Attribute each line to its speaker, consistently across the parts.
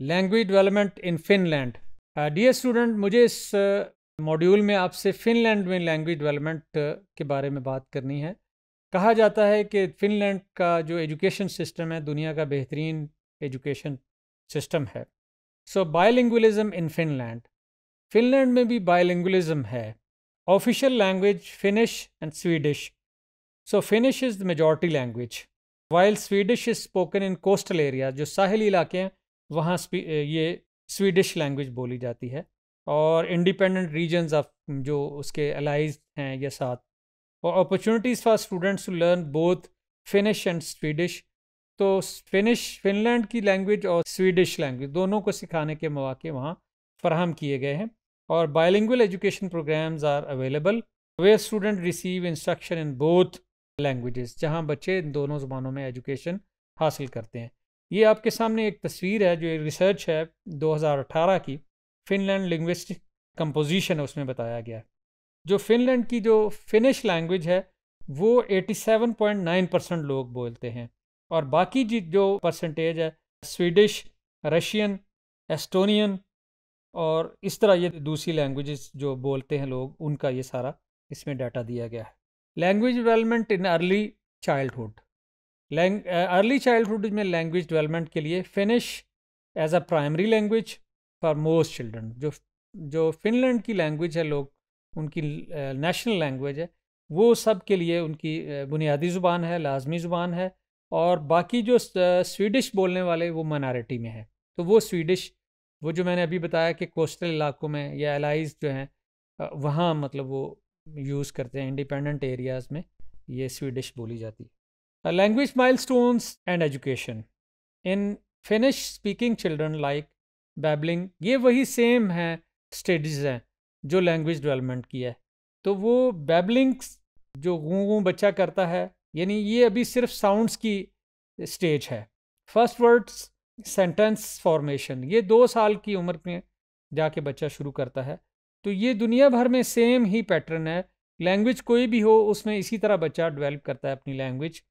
Speaker 1: language development in Finland dear student मुझे इस module में आपसे फिनलैंड में लैंग्वेज डेवलपमेंट के बारे में बात करनी है कहा जाता है कि फिनलैंड का जो एजुकेशन सिस्टम है दुनिया का बेहतरीन एजुकेशन सिस्टम है सो बायोलिंगजम इन फिनलैंड फिनलैंड में भी बायलिंगुलिज्म है official language Finnish and Swedish so Finnish is the majority language while Swedish is spoken in coastal area जो साहली इलाके हैं वहाँ ये स्वीडिश लैंग्वेज बोली जाती है और इंडिपेंडेंट रीजन्स ऑफ जो उसके अलाइज हैं या साथ और opportunities for students to learn both Finnish and Swedish तो फिनिश फिनलैंड की लैंग्वेज और स्वीडिश लैंग्वेज दोनों को सिखाने के मौाक़े वहाँ फ्राहम किए गए हैं और bilingual education programs are available वे student receive instruction in both languages जहाँ बच्चे इन दोनों जबानों में एजुकेशन हासिल करते हैं ये आपके सामने एक तस्वीर है जो एक रिसर्च है 2018 की फिनलैंड लिंग्विस्टिक कंपोजिशन है उसमें बताया गया जो फिनलैंड की जो फिनिश लैंग्वेज है वो 87.9 परसेंट लोग बोलते हैं और बाकी जी जो परसेंटेज है स्वीडिश रशियन एस्टोनियन और इस तरह ये दूसरी लैंग्वेजेस जो बोलते हैं लोग उनका ये सारा इसमें डाटा दिया गया है language development in early childhood lang early childhood में लैंग्वेज डेवलपमेंट के लिए Finnish as a primary language for most children जो जो फिनलैंड की लैंग्वेज है लोग उनकी नेशनल uh, लैंग्वेज है वो सब के लिए उनकी uh, बुनियादी ज़ुबान है लाजमी ज़ुबान है और बाकी जो स्वीडिश uh, बोलने वाले वो माइनॉरिटी में है तो वो स्वीडिश वो जो मैंने अभी बताया कि कोस्टल इलाकों में या एलाइज जो हैं वहाँ मतलब वो यूज़ करते हैं इंडिपेंडेंट एरियाज़ में ये स्वीडिश बोली जाती है language milestones and education in Finnish speaking children like babbling ये वही सेम हैं स्टेजेस हैं जो लैंग्वेज डेवलपमेंट की है तो वो बैबलिंग जो गूँ गूँ बच्चा करता है यानी ये अभी सिर्फ साउंड्स की स्टेज है फर्स्ट वर्ड्स सेंटेंस फॉर्मेशन ये दो साल की उम्र में जाके बच्चा शुरू करता है तो ये दुनिया भर में सेम ही पैटर्न है लैंग्वेज कोई भी हो उसमें इसी तरह बच्चा डेवलप करता है अपनी लैंग्वेज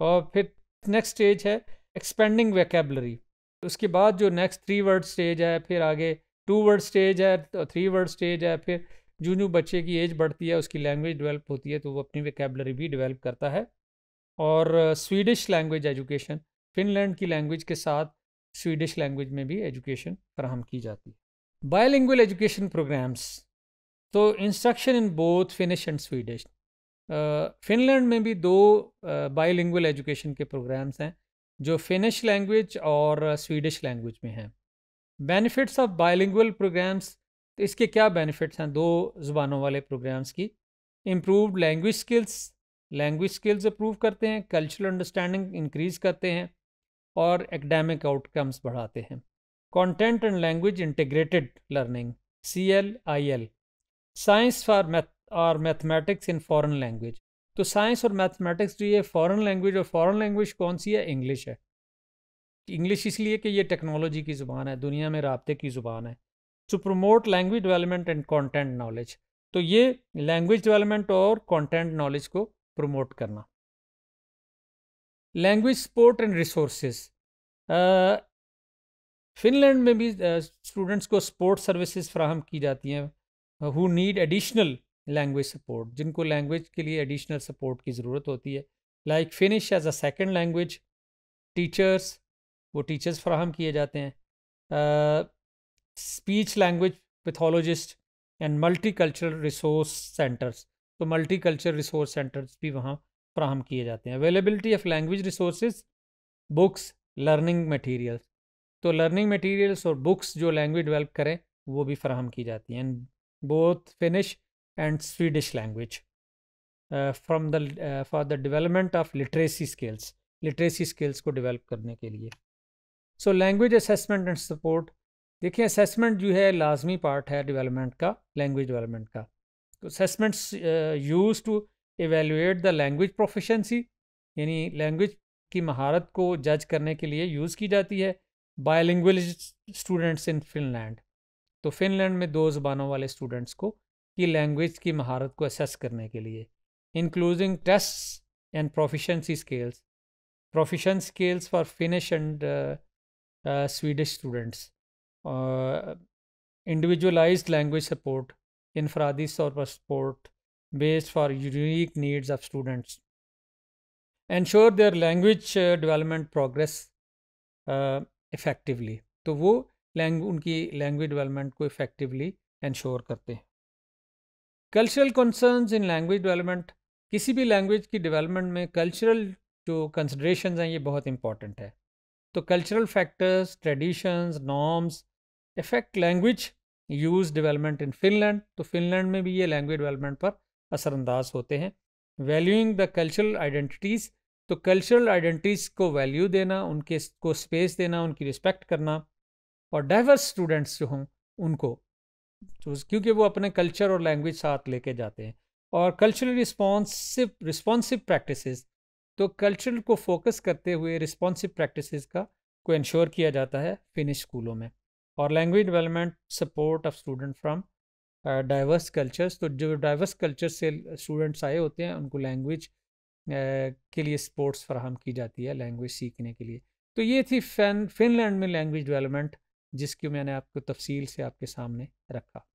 Speaker 1: और फिर नेक्स्ट स्टेज है एक्सपेंडिंग वैकेबलरी उसके बाद जो नेक्स्ट थ्री वर्ड स्टेज है फिर आगे टू वर्ड स्टेज है तो थ्री वर्ड स्टेज है फिर जो जो बच्चे की एज बढ़ती है उसकी लैंग्वेज डेवलप होती है तो वो अपनी वैकेबलरी भी डेवलप करता है और स्वीडिश लैंग्वेज एजुकेशन फिनलैंड की लैंग्वेज के साथ स्वीडिश लैंग्वेज में भी एजुकेशन फ्राहम की जाती है बायोलिंगुअल एजुकेशन प्रोग्राम्स तो instruction in both Finnish and Swedish Finland में भी दो बायोलिंगुअल एजुकेशन के प्रोग्राम्स हैं जो फिनिश लैंग्वेज और स्वीडिश लैंग्वेज में हैं बेनिफिट्स ऑफ बायोलिंगुअल प्रोग्राम्स तो इसके क्या बेनिफिट्स हैं दो ज़ुबानों वाले प्रोग्राम्स की improve language skills language skills improve करते हैं कल्चरल अंडरस्टैंडिंग इंक्रीज़ करते हैं और एकेडमिक आउटकम्स बढ़ाते हैं content and language integrated learning C L I L science for math और मैथमेटिक्स इन फॉरेन लैंग्वेज तो साइंस और मैथमेटिक्स जो ये फॉरेन लैंग्वेज और फॉरेन लैंग्वेज कौन सी है इंग्लिश है इंग्लिश इसलिए कि ये टेक्नोलॉजी की ज़ुबान है दुनिया में रबते की ज़ुबान है to promote language development and content knowledge तो ये लैंग्वेज डेवलपमेंट और कॉन्टेंट नॉलेज को प्रमोट करना language support and resources Finland में भी स्टूडेंट्स uh, को स्पोर्ट सर्विसेज फ्राहम की जाती हैं who need additional language support जिनको लैंग्वेज के लिए एडिशनल सपोर्ट की ज़रूरत होती है like Finnish as a second language teachers वो टीचर्स फ्राहम किए जाते हैं speech language pathologist and multi cultural resource centers तो मल्टी कल्चर रिसोर्स सेंटर्स भी वहाँ फ्राहम किए जाते हैं availability of language resource books learning materials तो लर्निंग मटीरियल्स और बुक्स जो लैंग्वेज डेवलप करें वो भी फ्राहम की जाती हैं and both Finnish and Swedish language uh, from the uh, for the development of literacy skills literacy skills को develop करने के लिए so language assessment and support देखिए असेसमेंट जो है लाजमी पार्ट है डेवलपमेंट का लैंग्वेज डेवलपमेंट का तो assessments use to evaluate the language proficiency यानी लैंग्वेज की महारत को जज करने के लिए यूज़ की जाती है बायलिंगुअल स्टूडेंट्स इन फिनलैंड तो फिनलैंड में दो ज़बानों वाले स्टूडेंट्स को की लैंग्वेज की महारत को असेस करने के लिए including test and proficiency scales proficiency scales for Finnish and Swedish students individualized language support इनफरादी तौर पर support based for unique needs of students ensure their language development progress effectively तो वो लैंग उनकी लैंग्वेज डिवेलपमेंट को इफेक्टिवली इन्श्योर करते हैं cultural concerns in language development किसी भी लैंग्वेज की डेवलपमेंट में कल्चरल जो कंसिड्रेशन हैं ये बहुत इंपॉर्टेंट है तो cultural factors traditions norms effect language use development in Finland तो फिनलैंड में भी ये लैंग्वेज डेवलपमेंट पर असरअंदाज होते हैं वैल्यूइंग द कल्चरल आइडेंटिटीज़ तो कल्चरल आइडेंटिटीज़ को वैल्यू देना उनके को स्पेस देना उनकी रिस्पेक्ट करना और डाइवर्स स्टूडेंट्स जो हों उनको तो क्योंकि वो अपने कल्चर और लैंग्वेज साथ लेके जाते हैं और कल्चरल रिस्पॉन्सिव रिस्पॉन्सिव प्रैक्टिसेस तो कल्चरल को फोकस करते हुए रिस्पॉन्सिव प्रैक्टिसेस का को इंश्योर किया जाता है फिनिश स्कूलों में और language development support of student from diverse cultures तो जो डाइवर्स कल्चर से स्टूडेंट्स आए होते हैं उनको लैंग्वेज uh, के लिए स्पोर्ट्स फ्राहम की जाती है लैंग्वेज सीखने के लिए तो ये थी फैन फिनलैंड में लैंग्वेज डेवलपमेंट जिसकी मैंने आपको तफसील से आपके सामने रखा